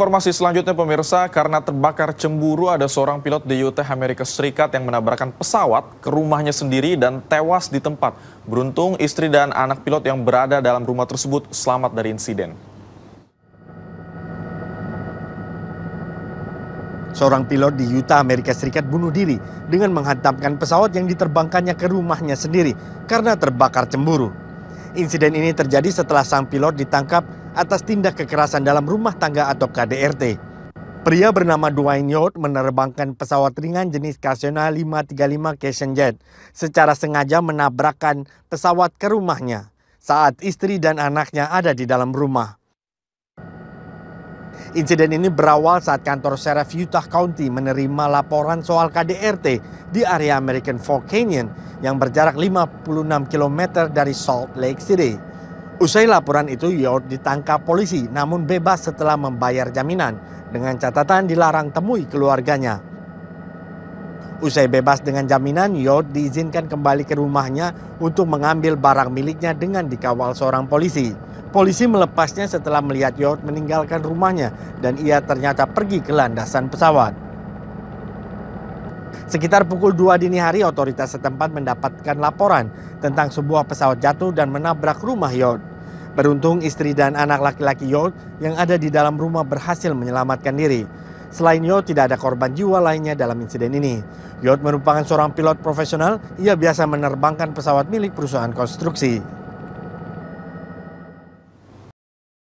Informasi selanjutnya pemirsa, karena terbakar cemburu ada seorang pilot di Utah Amerika Serikat yang menabrakan pesawat ke rumahnya sendiri dan tewas di tempat. Beruntung istri dan anak pilot yang berada dalam rumah tersebut selamat dari insiden. Seorang pilot di Utah, Amerika Serikat bunuh diri dengan menghantamkan pesawat yang diterbangkannya ke rumahnya sendiri karena terbakar cemburu. Insiden ini terjadi setelah sang pilot ditangkap atas tindak kekerasan dalam rumah tangga atau KDRT. Pria bernama Dwayne Yod menerbangkan pesawat ringan jenis Kasena 535 Cessna Jet secara sengaja menabrakkan pesawat ke rumahnya saat istri dan anaknya ada di dalam rumah. Insiden ini berawal saat kantor Sheriff Utah County menerima laporan soal KDRT di area American Fork Canyon yang berjarak 56 km dari Salt Lake City. Usai laporan itu, Yord ditangkap polisi namun bebas setelah membayar jaminan dengan catatan dilarang temui keluarganya. Usai bebas dengan jaminan, Yod diizinkan kembali ke rumahnya untuk mengambil barang miliknya dengan dikawal seorang polisi. Polisi melepasnya setelah melihat Yod meninggalkan rumahnya dan ia ternyata pergi ke landasan pesawat. Sekitar pukul 2 dini hari, otoritas setempat mendapatkan laporan tentang sebuah pesawat jatuh dan menabrak rumah Yod. Beruntung istri dan anak laki-laki Yod yang ada di dalam rumah berhasil menyelamatkan diri. Selain Yod, tidak ada korban jiwa lainnya dalam insiden ini. Yod merupakan seorang pilot profesional, ia biasa menerbangkan pesawat milik perusahaan konstruksi.